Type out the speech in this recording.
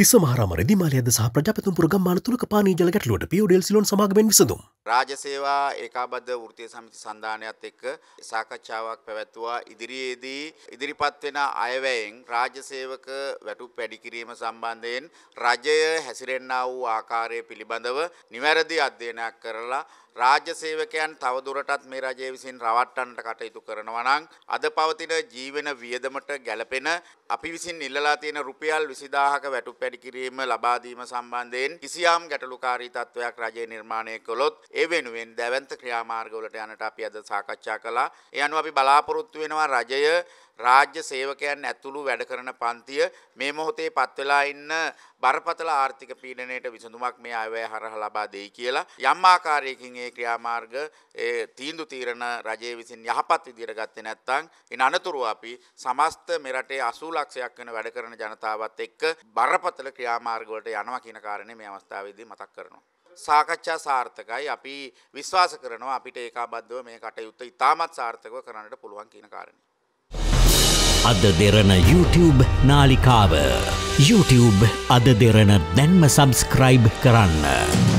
තිස්ස මහරමර දිමාලයද සහ ප්‍රජපතුන් පුරගම්මාන තුළක පානී ජලගැටලුවට පියෝඩෙල් සිලොන් සමාගමෙන් විසඳුම් රාජසේවා ඒකාබද්ධ වෘත්තීය සමිති සන්ධානයත් එක්ක සාකච්ඡාවක් පැවැත්වුවා. ඉදිරියේදී ඉදිරිපත් වෙන අයවැයෙන් රාජසේවක වැටුප් වැඩි කිරීම සම්බන්ධයෙන් රජය හැසිරෙන්නා වූ ආකාරය පිළිබඳව නිවැරදි අධ්‍යයනයක් කරලා රාජසේවකයන් තවදුරටත් මේ රජය විසින් රවට්ටන්නට කටයුතු කරනවා නම් අද පවතින ජීවන වියදමට ගැළපෙන අපි විසින් ඉල්ලලා තියෙන රුපියල් 20000ක වැටුප් වැඩි කිරීම ලබා දීම සම්බන්ධයෙන් කිසියම් ගැටලුකාරී තත්වයක් රජය නිර්මාණය කළොත් ඒ වෙනුවෙන් දැවන්ත ක්‍රියාමාර්ගවලට යනට අපි අද සාකච්ඡා කළා. ඒ අනුව අපි බලාපොරොත්තු වෙනවා රජය රාජ්‍ය සේවකයන් ඇතුළු වැඩ කරන පන්තිය මේ මොහොතේ පත් වෙලා ඉන්න බරපතල ආර්ථික පීඩනයට විසඳුමක් මේ අයවැය හරහා ලබා දෙයි කියලා යම් ආකාරයකින් ඒ ක්‍රියාමාර්ග ඒ තීන්දුව తీරන රජය විසින් යහපත් විදිහට ගත්තේ නැත්නම් ඉන අනතුරුව අපි සමස්ත මෙරටේ 80 ලක්ෂයක් වෙන වැඩ කරන ජනතාවත් එක්ක බරපතල ක්‍රියාමාර්ග වලට යනවා කියන කාරණේ මේ අවස්ථාවේදී මතක් කරනවා සාකච්ඡා සාර්ථකයි අපි විශ්වාස කරනවා අපිට ඒකාබද්ධව මේ කටයුත්ත ඉතාමත් සාර්ථකව කරන්නට පුළුවන් කියන කාරණේ. අද දෙරන YouTube නාලිකාව YouTube අද දෙරන දැන්ම සබස්ක්‍රයිබ් කරන්න.